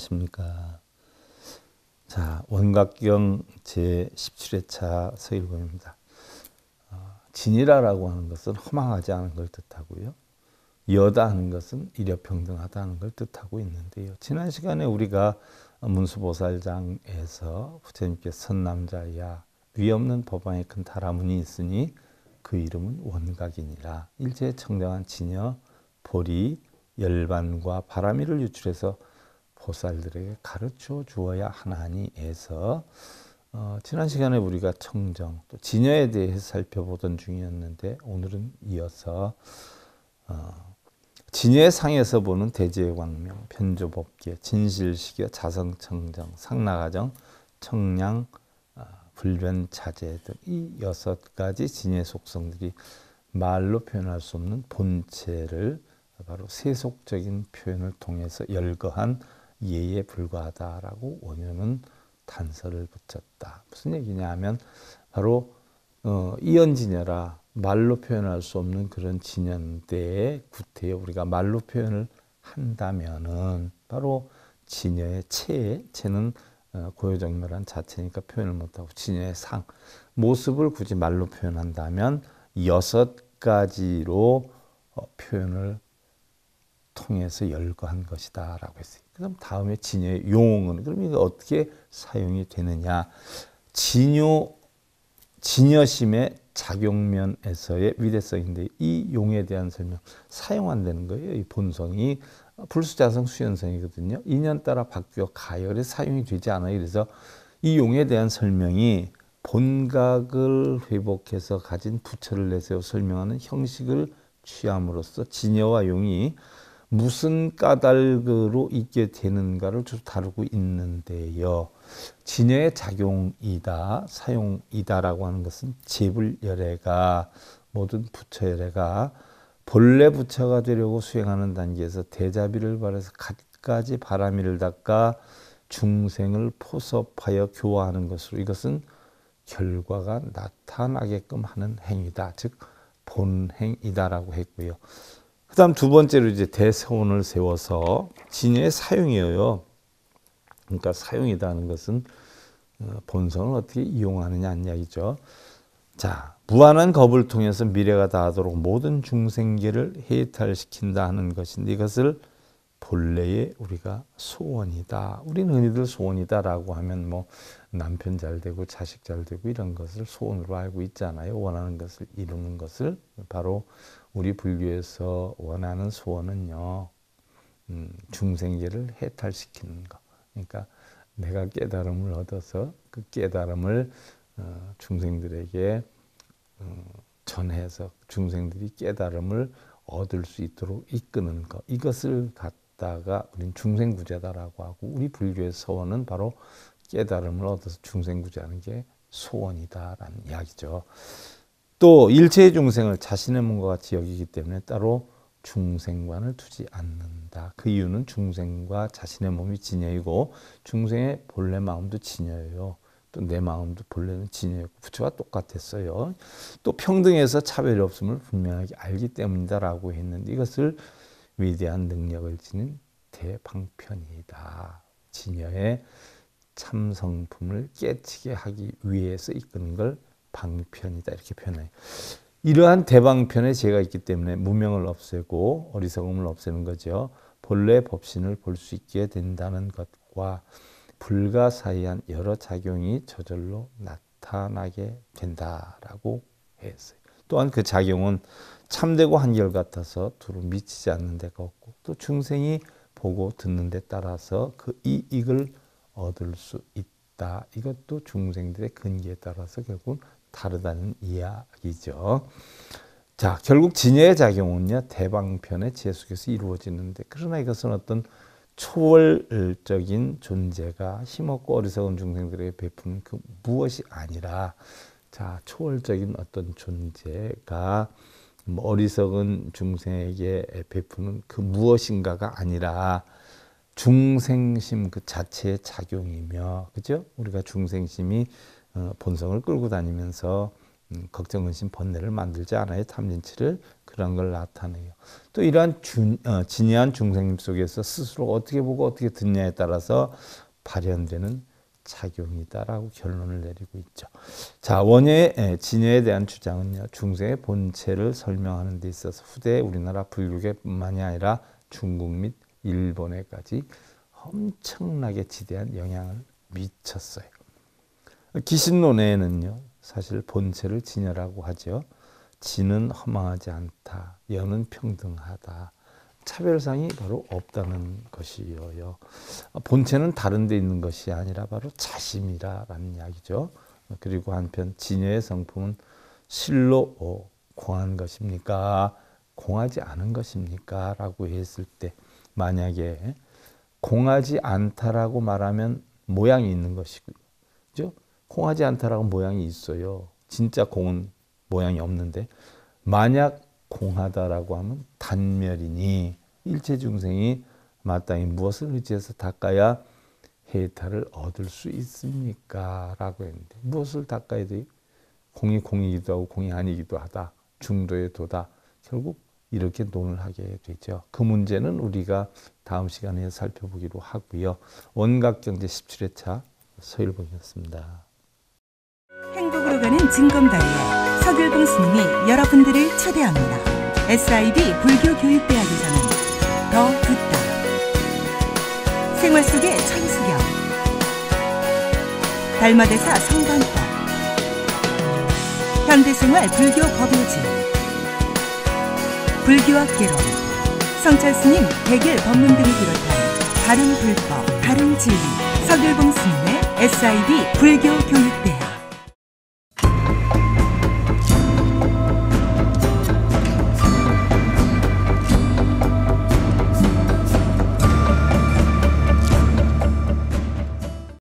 안녕하십니까. 자, 원각경 제17회차 서일고입니다. 어, 진이라라고 하는 것은 허망하지 않은 걸 뜻하고요. 여다 하는 것은 이력평등하다는 걸 뜻하고 있는데요. 지난 시간에 우리가 문수보살장에서 부처님께 선남자야 위 없는 법안에 큰 다라문이 있으니 그 이름은 원각이니라 일제 청정한 진여, 보리, 열반과 바람이를 유출해서 보살들에게 가르쳐 주어야 하나니에서 어, 지난 시간에 우리가 청정 또 진여에 대해 살펴보던 중이었는데 오늘은 이어서 어, 진여의 상에서 보는 대지의 광명, 편조법계, 진실시계, 자성청정, 상나가정, 청량, 어, 불변자재 등 이 여섯 가지 진여의 속성들이 말로 표현할 수 없는 본체를 바로 세속적인 표현을 통해서 열거한 예에 불과하다라고 원효는 단서를 붙였다. 무슨 얘기냐 하면 바로 어, 이연진여라 말로 표현할 수 없는 그런 진연대의 구태에 우리가 말로 표현을 한다면은 바로 진여의 체 체는 고요정멸한 자체니까 표현을 못하고 진여의 상 모습을 굳이 말로 표현한다면 여섯 가지로 어, 표현을 통해서 열거한 것이다 라고 했어요. 그럼 다음에 진효의 용은 그럼 이거 어떻게 사용이 되느냐. 진효, 진여심의 작용면에서의 위대성인데 이 용에 대한 설명 사용 안 되는 거예요. 이 본성이 불수자성 수연성이거든요. 인연 따라 바뀌어 가열에 사용이 되지 않아요. 그래서 이 용에 대한 설명이 본각을 회복해서 가진 부처를 내세워 설명하는 형식을 취함으로써 진여와 용이 무슨 까닭으로 있게 되는가를 쭉 다루고 있는데요. 진여의 작용이다, 사용이다라고 하는 것은 재불열애가 모든 부처열애가 본래 부처가 되려고 수행하는 단계에서 대자비를 발해서 갖가지 바람이를 닦아 중생을 포섭하여 교화하는 것으로 이것은 결과가 나타나게끔 하는 행위다. 즉 본행이다라고 했고요. 그 다음 두 번째로 이제 대세원을 세워서 진의 사용이에요. 그러니까 사용이라는 것은 어, 본성을 어떻게 이용하느냐 안 이야기죠. 자, 무한한 겁을 통해서 미래가 다하도록 모든 중생계를 해탈시킨다 하는 것인데 이것을 본래의 우리가 소원이다. 우리는 흔히들 소원이다라고 하면 뭐 남편 잘 되고 자식 잘 되고 이런 것을 소원으로 알고 있잖아요. 원하는 것을 이루는 것을 바로 우리 불교에서 원하는 소원은요. 음, 중생계를 해탈시키는 것. 그러니까 내가 깨달음을 얻어서 그 깨달음을 어, 중생들에게 음, 전해서 중생들이 깨달음을 얻을 수 있도록 이끄는 것. 이것을 갖 있다가 우린 중생구제다라고 하고 우리 불교의 서원은 바로 깨달음을 얻어서 중생구제하는 게 소원이다라는 이야기죠. 또 일체의 중생을 자신의 몸과 같이 여기기 때문에 따로 중생관을 두지 않는다. 그 이유는 중생과 자신의 몸이 진여이고 중생의 본래 마음도 진여예요. 또 내 마음도 본래는 진여였고 부처가 똑같았어요. 또 평등해서 차별이 없음을 분명하게 알기 때문이다라고 했는데 이것을 위대한 능력을 지닌 대방편이다. 진여의 참성품을 깨치게 하기 위해서 이끄는 걸 방편이다 이렇게 표현해요. 이러한 대방편에 죄가 있기 때문에 무명을 없애고 어리석음을 없애는 거죠. 본래 법신을 볼 수 있게 된다는 것과 불가사의한 여러 작용이 저절로 나타나게 된다라고 했어요. 또한 그 작용은 참되고 한결같아서 두루 미치지 않는 데가 없고 또 중생이 보고 듣는 데 따라서 그 이익을 얻을 수 있다. 이것도 중생들의 근기에 따라서 결국 다르다는 이야기죠. 자, 결국 진여의 작용은요, 대방편의 지혜 속에서 이루어지는데, 그러나 이것은 어떤 초월적인 존재가 힘없고 어리석은 중생들에게 베푸는 그 무엇이 아니라 자, 초월적인 어떤 존재가 뭐 어리석은 중생에게 베푸는 그 무엇인가가 아니라 중생심 그 자체의 작용이며, 그죠? 우리가 중생심이 어, 본성을 끌고 다니면서 음, 걱정, 근심, 번뇌를 만들지 않아요. 탐진치를 그런 걸 나타내요. 또 이러한 준, 어, 진한 중생님 속에서 스스로 어떻게 보고 어떻게 듣냐에 따라서 발현되는 작용이다라고 결론을 내리고 있죠. 자, 원효 예, 진효에 대한 주장은요. 중생의 본체를 설명하는 데 있어서 후대 우리나라 불교계뿐만이 아니라 중국 및 일본에까지 엄청나게 지대한 영향을 미쳤어요. 기신론에는요. 사실 본체를 진여라고 하죠. 진은 허망하지 않다. 여는 평등하다. 차별상이 바로 없다는 것이어요. 본체는 다른 데 있는 것이 아니라 바로 자심이라라는 이야기죠. 그리고 한편 진여의 성품은 실로 뭐 공한 것입니까? 공하지 않은 것입니까? 라고 했을 때 만약에 공하지 않다라고 말하면 모양이 있는 것이고요. 그죠? 공하지 않다라고 모양이 있어요. 진짜 공은 모양이 없는데 만약 공하다라고 하면 단멸이니 일체 중생이 마땅히 무엇을 의지해서 닦아야 해탈을 얻을 수 있습니까? 라고 했는데 무엇을 닦아야 돼 공이 공이기도 하고 공이 아니기도 하다. 중도의 도다. 결국 이렇게 논을 하게 되죠. 그 문제는 우리가 다음 시간에 살펴보기로 하고요. 원각경제 17회차 서일봉이었습니다. 행복으로 가는 진검다리 서글봉 스님이 여러분들을 초대합니다. SIB 불교교육대학이 전한 더 듣다. 생활 속의 천수경. 달마대사 성관법. 현대생활 불교 법요지. 불교학개론. 성찰스님 백일 법문 등을 비롯한 다른 불법, 다른 진리. 서길봉 스님의 SIB 불교교육대학.